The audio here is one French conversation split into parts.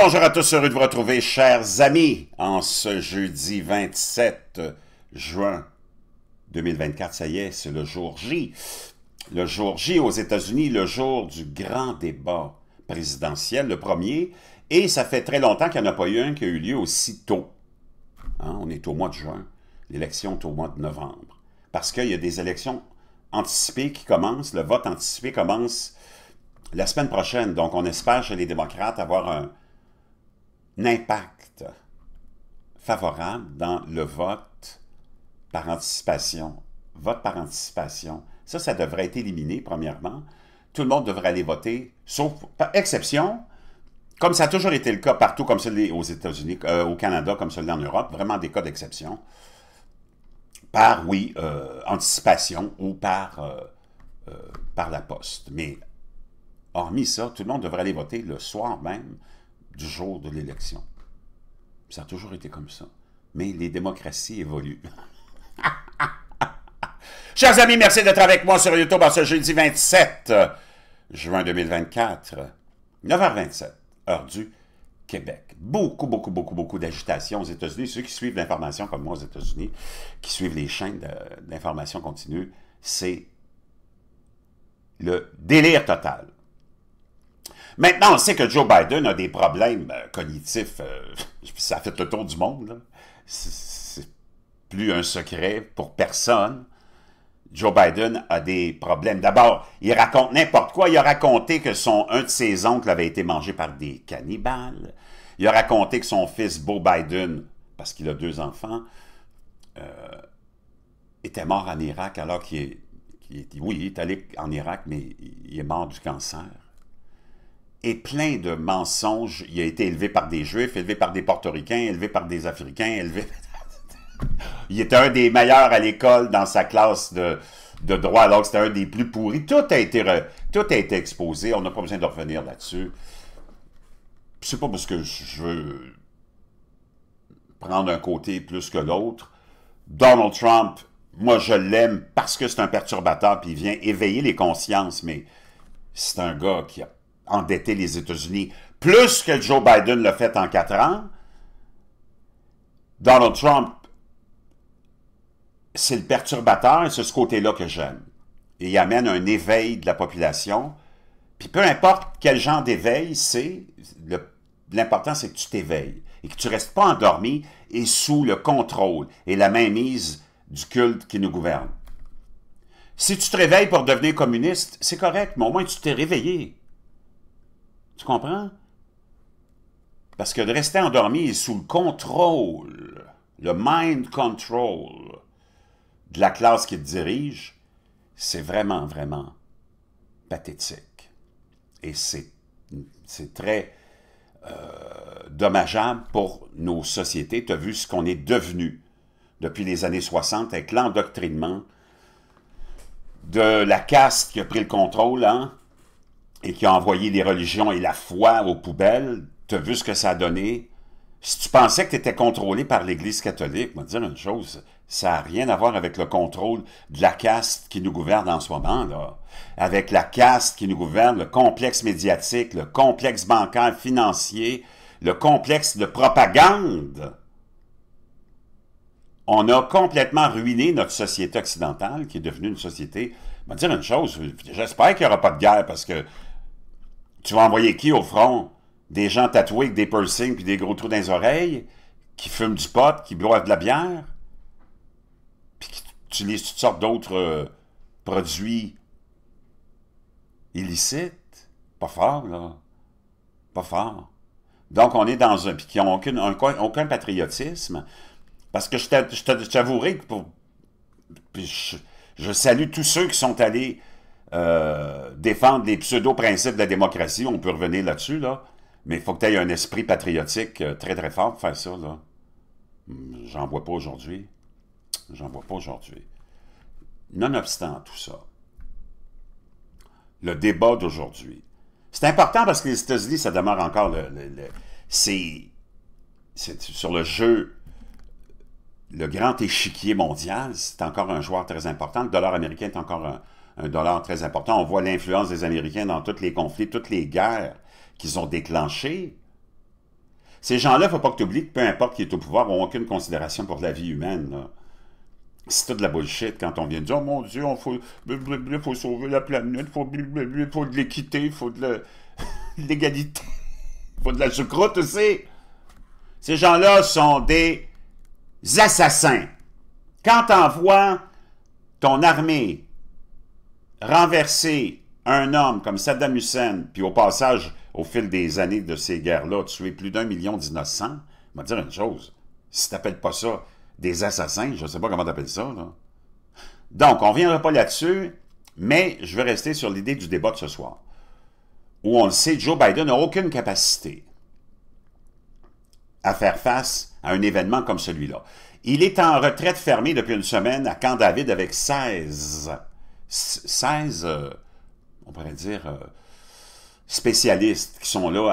bonjour à tous, heureux de vous retrouver, chers amis, en ce jeudi 27 juin 2024. Ça y est, c'est le jour J. Le jour J aux États-Unis, le jour du grand débat présidentiel, le premier. Et ça fait très longtemps qu'il n'y en a pas eu un qui a eu lieu aussi tôt. Hein, on est au mois de juin. L'élection est au mois de novembre. Parce qu'il y a des élections anticipées qui commencent. Le vote anticipé commence la semaine prochaine. Donc, on espère chez les démocrates avoir un, impact favorable dans le vote par anticipation. Vote par anticipation. Ça, ça devrait être éliminé, premièrement. Tout le monde devrait aller voter, sauf par exception, comme ça a toujours été le cas partout, comme celui aux États-Unis, euh, au Canada, comme celui en Europe, vraiment des cas d'exception, par, oui, euh, anticipation ou par, euh, par la poste. Mais hormis ça, tout le monde devrait aller voter le soir même du jour de l'élection. Ça a toujours été comme ça. Mais les démocraties évoluent. Chers amis, merci d'être avec moi sur YouTube en ce jeudi 27 juin 2024, 9h27, heure du Québec. Beaucoup, beaucoup, beaucoup, beaucoup d'agitation aux États-Unis. Ceux qui suivent l'information comme moi aux États-Unis, qui suivent les chaînes d'information continue, c'est le délire total. Maintenant, on sait que Joe Biden a des problèmes euh, cognitifs. Euh, ça fait le tour du monde. C'est plus un secret pour personne. Joe Biden a des problèmes. D'abord, il raconte n'importe quoi. Il a raconté que son un de ses oncles avait été mangé par des cannibales. Il a raconté que son fils Beau Biden, parce qu'il a deux enfants, euh, était mort en Irak alors qu'il oui, il est allé en Irak, mais il est mort du cancer est plein de mensonges. Il a été élevé par des Juifs, élevé par des Portoricains, élevé par des Africains, élevé... il était un des meilleurs à l'école dans sa classe de, de droit, alors que c'était un des plus pourris. Tout a été, Tout a été exposé, on n'a pas besoin de revenir là-dessus. C'est pas parce que je veux prendre un côté plus que l'autre. Donald Trump, moi je l'aime parce que c'est un perturbateur, puis il vient éveiller les consciences, mais c'est un gars qui a Endetter les États-Unis plus que Joe Biden l'a fait en quatre ans. Donald Trump, c'est le perturbateur et c'est ce côté-là que j'aime. Il amène un éveil de la population. Puis peu importe quel genre d'éveil c'est, l'important c'est que tu t'éveilles et que tu restes pas endormi et sous le contrôle et la mainmise du culte qui nous gouverne. Si tu te réveilles pour devenir communiste, c'est correct, mais au moins tu t'es réveillé. Tu comprends? Parce que de rester endormi sous le contrôle, le mind control de la classe qui te dirige, c'est vraiment, vraiment pathétique. Et c'est très euh, dommageable pour nos sociétés. Tu as vu ce qu'on est devenu depuis les années 60 avec l'endoctrinement de la caste qui a pris le contrôle, hein? et qui a envoyé les religions et la foi aux poubelles, tu vu ce que ça a donné. Si tu pensais que tu étais contrôlé par l'Église catholique, je dire une chose, ça n'a rien à voir avec le contrôle de la caste qui nous gouverne en ce moment, là. Avec la caste qui nous gouverne, le complexe médiatique, le complexe bancaire, financier, le complexe de propagande. On a complètement ruiné notre société occidentale, qui est devenue une société... Je vais dire une chose, j'espère qu'il n'y aura pas de guerre, parce que tu vas envoyer qui au front? Des gens tatoués avec des piercings puis des gros trous dans les oreilles, qui fument du pot, qui boivent de la bière, puis qui utilisent toutes sortes d'autres euh, produits illicites. Pas fort, là. Pas fort. Donc, on est dans un... Puis qui n'ont aucun, patriotisme. Parce que je t'avouerai que pour... je salue tous ceux qui sont allés euh, défendre les pseudo-principes de la démocratie, on peut revenir là-dessus, là, mais il faut que tu aies un esprit patriotique euh, très, très fort pour faire ça, là. Hmm, j'en vois pas aujourd'hui. J'en vois pas aujourd'hui. Nonobstant tout ça, le débat d'aujourd'hui, c'est important parce que les États-Unis, ça demeure encore le... c'est sur le jeu, le grand échiquier mondial, c'est encore un joueur très important. Le dollar américain est encore un, un dollar très important. On voit l'influence des Américains dans tous les conflits, toutes les guerres qu'ils ont déclenchées. Ces gens-là, il ne faut pas que tu oublies que peu importe qui est au pouvoir, n'ont aucune considération pour la vie humaine. C'est tout de la bullshit quand on vient de dire oh, mon Dieu, on faut, il faut sauver la planète, il faut, de l'équité, il faut de l'égalité, il faut de la Tu aussi. Ces gens-là sont des assassins. Quand voit ton armée renverser un homme comme Saddam Hussein, puis au passage, au fil des années de ces guerres-là, tuer plus d'un million d'innocents, je dire une chose, si n'appelles pas ça des assassins, je ne sais pas comment appelles ça, Donc, on ne reviendra pas là-dessus, mais je vais rester sur l'idée du débat de ce soir, où on le sait, Joe Biden n'a aucune capacité à faire face à un événement comme celui-là. Il est en retraite fermée depuis une semaine à Camp David avec 16 16, euh, on pourrait dire, euh, spécialistes qui sont là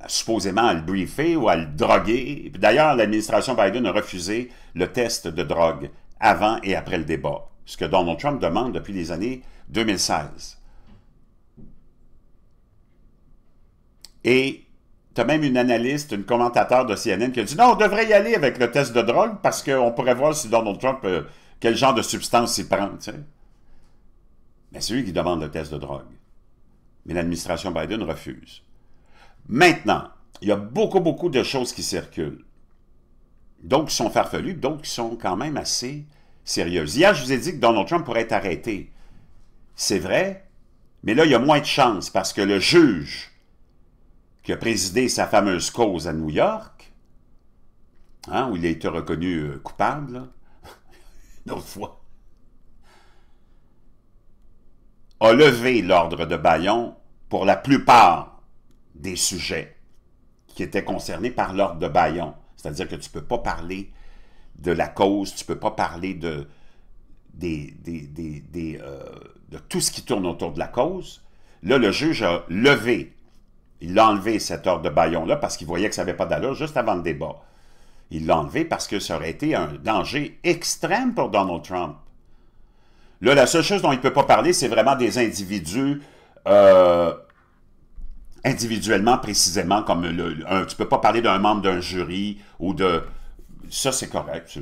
à, supposément à le briefer ou à le droguer. D'ailleurs, l'administration Biden a refusé le test de drogue avant et après le débat, ce que Donald Trump demande depuis les années 2016. Et tu as même une analyste, une commentateur de CNN qui a dit non, on devrait y aller avec le test de drogue parce qu'on pourrait voir si Donald Trump, euh, quel genre de substance il prend. Mais ben, c'est lui qui demande le test de drogue. Mais l'administration Biden refuse. Maintenant, il y a beaucoup, beaucoup de choses qui circulent. Donc, qui sont farfelues, donc qui sont quand même assez sérieuses. Hier, je vous ai dit que Donald Trump pourrait être arrêté. C'est vrai, mais là, il y a moins de chance parce que le juge qui a présidé sa fameuse cause à New York, hein, où il a été reconnu euh, coupable, une autre fois, a levé l'ordre de Bayon pour la plupart des sujets qui étaient concernés par l'ordre de Bayon. C'est-à-dire que tu ne peux pas parler de la cause, tu ne peux pas parler de, des, euh, de tout ce qui tourne autour de la cause. Là, le juge a levé, il a enlevé cet ordre de bayon là parce qu'il voyait que ça n'avait pas d'allure juste avant le débat. Il l'a enlevé parce que ça aurait été un danger extrême pour Donald Trump. Là, la seule chose dont il ne peut pas parler, c'est vraiment des individus euh, individuellement, précisément, comme tu ne peux pas parler d'un membre d'un jury ou de... Ça, c'est correct,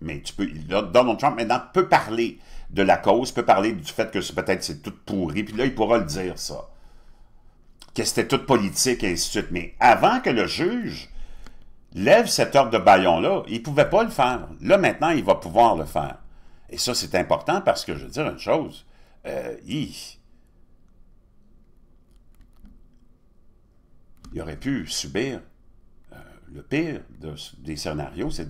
mais tu peux... Donald Trump, maintenant, peut parler de la cause, peut parler du fait que peut-être c'est tout pourri, puis là, il pourra le dire, ça. Que c'était tout politique, et ainsi de suite. Mais avant que le juge lève cet ordre de baillon-là, il ne pouvait pas le faire. Là, maintenant, il va pouvoir le faire. Et ça, c'est important parce que je veux dire une chose. Euh, il... aurait pu subir euh, le pire des scénarios, c'est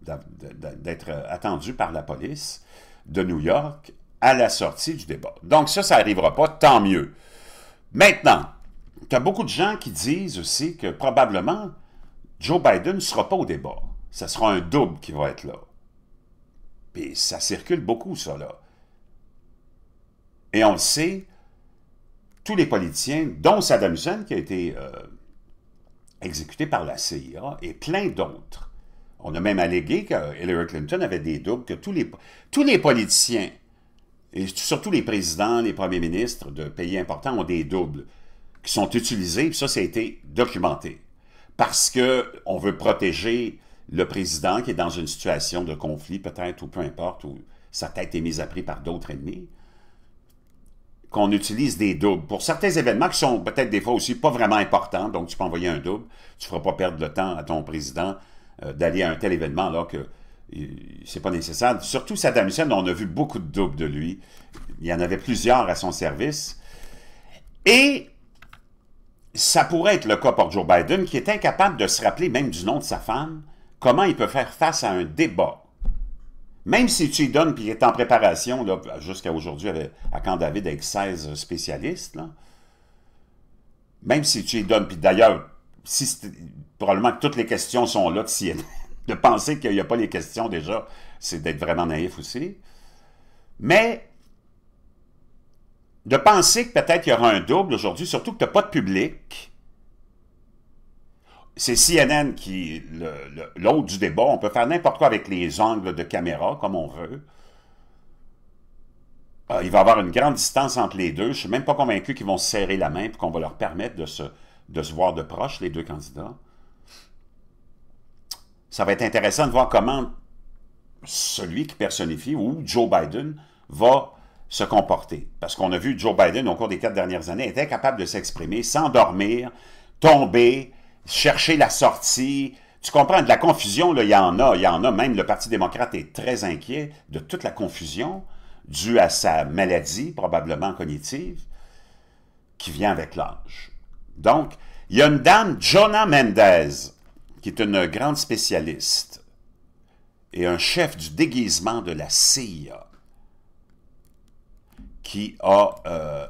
d'être attendu par la police de New York à la sortie du débat. Donc ça, ça n'arrivera pas, tant mieux. Maintenant, y a beaucoup de gens qui disent aussi que probablement Joe Biden ne sera pas au débat. Ce sera un double qui va être là. Puis ça circule beaucoup, ça, là. Et on le sait, tous les politiciens, dont Saddam Hussein, qui a été euh, exécuté par la CIA, et plein d'autres. On a même allégué que Hillary Clinton avait des doubles, que tous les, tous les politiciens, et surtout les présidents, les premiers ministres de pays importants ont des doubles qui sont utilisés, puis ça, ça a été documenté. Parce qu'on veut protéger le président qui est dans une situation de conflit, peut-être, ou peu importe, où sa tête est mise à prix par d'autres ennemis, qu'on utilise des doubles. Pour certains événements qui sont peut-être des fois aussi pas vraiment importants, donc tu peux envoyer un double, tu ne feras pas perdre le temps à ton président euh, d'aller à un tel événement là que ce euh, c'est pas nécessaire. Surtout Saddam Hussein, on a vu beaucoup de doubles de lui. Il y en avait plusieurs à son service. Et ça pourrait être le cas pour Joe Biden, qui est incapable de se rappeler même du nom de sa femme, comment il peut faire face à un débat. Même si tu y donnes, puis il est en préparation, jusqu'à aujourd'hui, à quand David avec 16 spécialistes, même si tu y donnes, puis d'ailleurs, si probablement que toutes les questions sont là, de penser qu'il n'y a pas les questions déjà, c'est d'être vraiment naïf aussi. Mais de penser que peut-être il y aura un double aujourd'hui, surtout que tu n'as pas de public, c'est CNN qui l'autre du débat. On peut faire n'importe quoi avec les angles de caméra, comme on veut. Ah, il va y avoir une grande distance entre les deux. Je ne suis même pas convaincu qu'ils vont se serrer la main et qu'on va leur permettre de se, de se voir de proche, les deux candidats. Ça va être intéressant de voir comment celui qui personnifie, ou Joe Biden, va se comporter. Parce qu'on a vu Joe Biden, au cours des quatre dernières années, était capable de s'exprimer, s'endormir, tomber, chercher la sortie. Tu comprends, de la confusion, il y en a, il y en a. Même le Parti démocrate est très inquiet de toute la confusion due à sa maladie, probablement cognitive, qui vient avec l'âge. Donc, il y a une dame, Jonah Mendez, qui est une grande spécialiste et un chef du déguisement de la CIA, qui a... Euh,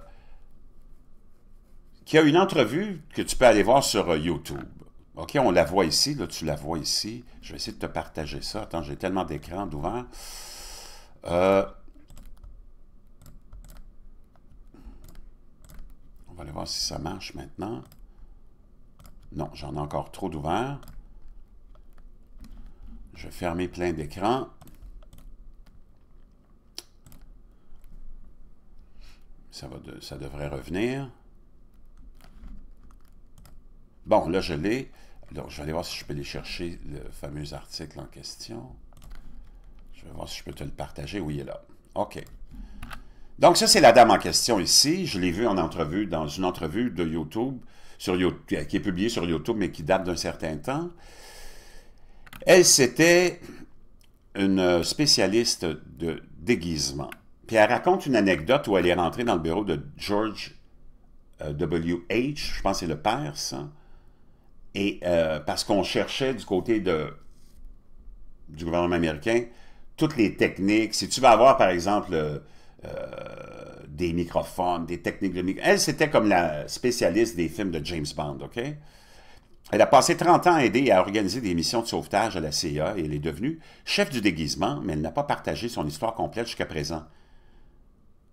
il y a une entrevue que tu peux aller voir sur euh, YouTube. OK, on la voit ici, là, tu la vois ici. Je vais essayer de te partager ça. Attends, j'ai tellement d'écrans d'ouvert. Euh, on va aller voir si ça marche maintenant. Non, j'en ai encore trop d'ouvert. Je vais fermer plein d'écrans. Ça, va ça devrait revenir. Bon, là, je l'ai. je vais aller voir si je peux aller chercher le fameux article en question. Je vais voir si je peux te le partager. Oui, il est là. OK. Donc, ça, c'est la dame en question ici. Je l'ai vue en entrevue, dans une entrevue de YouTube, sur YouTube qui est publiée sur YouTube, mais qui date d'un certain temps. Elle, c'était une spécialiste de déguisement. Puis elle raconte une anecdote où elle est rentrée dans le bureau de George W.H., euh, je pense que c'est le père, ça, et euh, parce qu'on cherchait du côté du gouvernement américain toutes les techniques. Si tu vas avoir, par exemple, euh, euh, des microphones, des techniques de micro... Elle, c'était comme la spécialiste des films de James Bond, OK? Elle a passé 30 ans à aider à organiser des missions de sauvetage à la CIA et elle est devenue chef du déguisement, mais elle n'a pas partagé son histoire complète jusqu'à présent.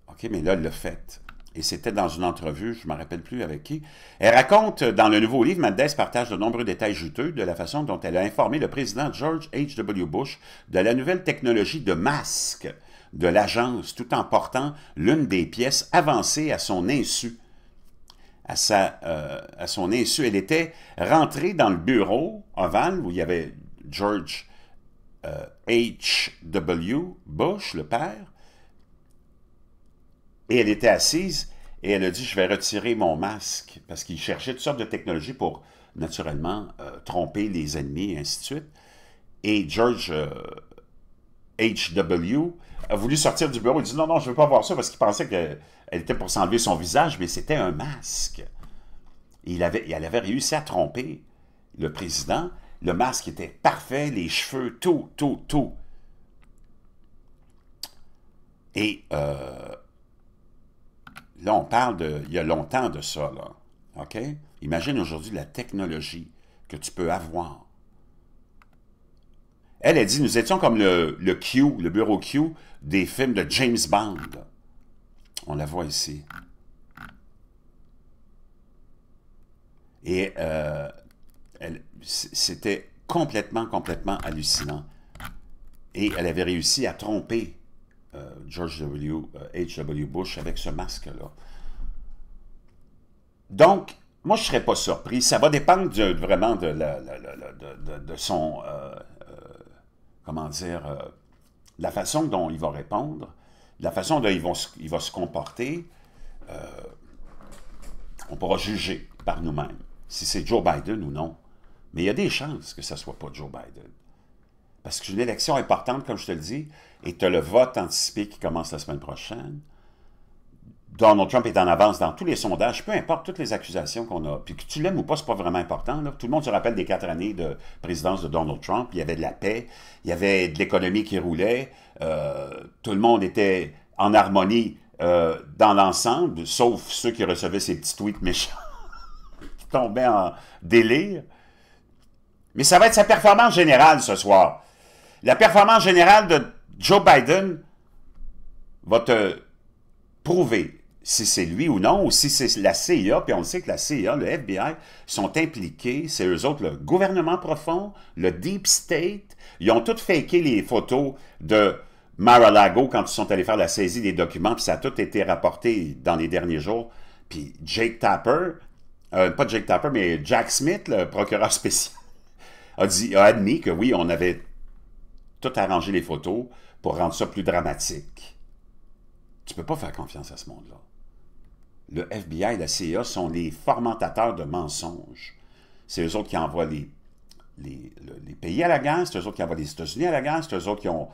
OK, mais là, elle l'a fait et c'était dans une entrevue, je ne me rappelle plus avec qui, elle raconte euh, dans le nouveau livre, Mendes partage de nombreux détails juteux de la façon dont elle a informé le président George H.W. Bush de la nouvelle technologie de masque de l'agence tout en portant l'une des pièces avancées à son insu. À, sa, euh, à son insu, elle était rentrée dans le bureau ovale où il y avait George H.W. Euh, Bush, le père, et elle était assise et elle a dit, je vais retirer mon masque, parce qu'il cherchait toutes sortes de technologies pour, naturellement, euh, tromper les ennemis et ainsi de suite. Et George H.W. Euh, a voulu sortir du bureau. Il dit, non, non, je ne veux pas voir ça, parce qu'il pensait qu'elle euh, était pour s'enlever son visage, mais c'était un masque. Et il avait, elle avait réussi à tromper le président. Le masque était parfait, les cheveux, tout, tout, tout. Et euh, Là, on parle de, il y a longtemps de ça, là. OK? Imagine aujourd'hui la technologie que tu peux avoir. Elle a dit, nous étions comme le, Q, le bureau Q des films de James Bond. On la voit ici. Et euh, c'était complètement, complètement hallucinant. Et elle avait réussi à tromper euh, George W. H.W. Euh, Bush avec ce masque-là. Donc, moi, je ne serais pas surpris. Ça va dépendre vraiment de, son... Euh, comment dire... la façon dont il va répondre, la façon dont il va se, il va se comporter, on pourra juger par nous-mêmes si c'est Joe Biden ou non. Mais il y a des chances que ce ne soit pas Joe Biden. Parce que une élection importante, comme je te le dis, et tu as le vote anticipé qui commence la semaine prochaine. Donald Trump est en avance dans tous les sondages, peu importe toutes les accusations qu'on a. Puis que tu l'aimes ou pas, n'est pas vraiment important. Tout le monde se rappelle des quatre années de présidence de Donald Trump. Il y avait de la paix, il y avait de l'économie qui roulait. Euh, tout le monde était en harmonie euh, dans l'ensemble, sauf ceux qui recevaient ces petits tweets méchants qui tombaient en délire. Mais ça va être sa performance générale ce soir. La performance générale de Joe Biden va te prouver si c'est lui ou non, ou si c'est la CIA, puis on sait que la CIA, le FBI, sont impliqués, c'est eux autres, le gouvernement profond, le deep state, ils ont tout faké les photos de Mar-a-Lago quand ils sont allés faire la saisie des documents, puis ça a tout été rapporté dans les derniers jours, puis Jake Tapper, euh, pas Jake Tapper, mais Jack Smith, le procureur spécial, a, dit, a admis que oui, on avait tout arranger les photos pour rendre ça plus dramatique. Tu peux pas faire confiance à ce monde-là. Le FBI et la CIA sont les fomentateurs de mensonges. C'est eux autres qui envoient les, pays à la guerre, c'est eux autres qui envoient les États-Unis à la guerre, c'est eux autres qui ont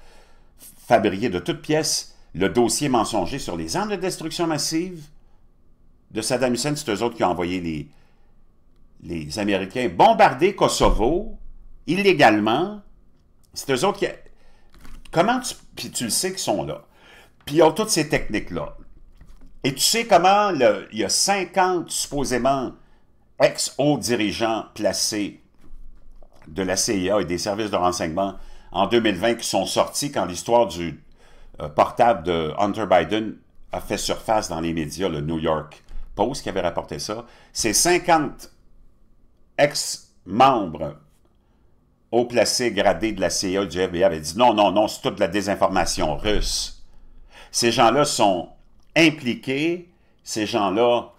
fabriqué de toutes pièces le dossier mensonger sur les armes de destruction massive de Saddam Hussein, c'est eux autres qui ont envoyé les, les Américains bombarder Kosovo illégalement c'est eux autres qui. Comment tu. Puis tu le sais qu'ils sont là. Puis ils ont toutes ces techniques-là. Et tu sais comment il y a 50 supposément ex-hauts dirigeants placés de la CIA et des services de renseignement en 2020 qui sont sortis quand l'histoire du euh, portable de Hunter Biden a fait surface dans les médias, le New York Post qui avait rapporté ça. Ces 50 ex-membres haut placé gradé de la CIA du FBI avait dit non, non, non, c'est toute la désinformation russe. Ces gens-là sont impliqués, ces gens-là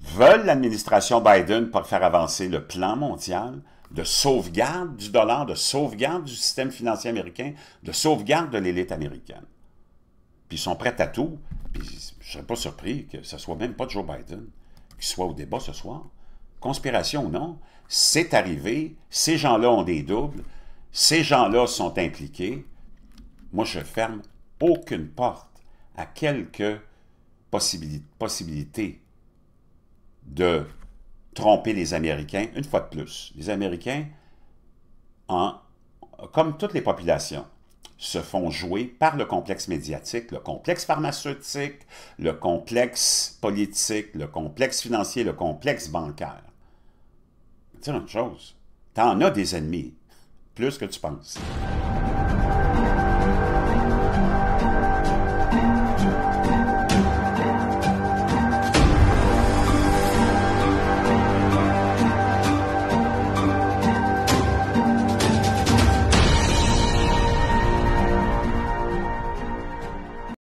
veulent l'administration Biden pour faire avancer le plan mondial de sauvegarde du dollar, de sauvegarde du système financier américain, de sauvegarde de l'élite américaine. Puis ils sont prêts à tout. Puis je ne serais pas surpris que ce soit même pas Joe Biden qui soit au débat ce soir. Conspiration ou non, c'est arrivé, ces gens-là ont des doubles, ces gens-là sont impliqués. Moi, je ferme aucune porte à quelques possibilités de tromper les Américains, une fois de plus. Les Américains, en, comme toutes les populations, se font jouer par le complexe médiatique, le complexe pharmaceutique, le complexe politique, le complexe financier, le complexe bancaire dire une chose, t'en as des ennemis, plus que tu penses.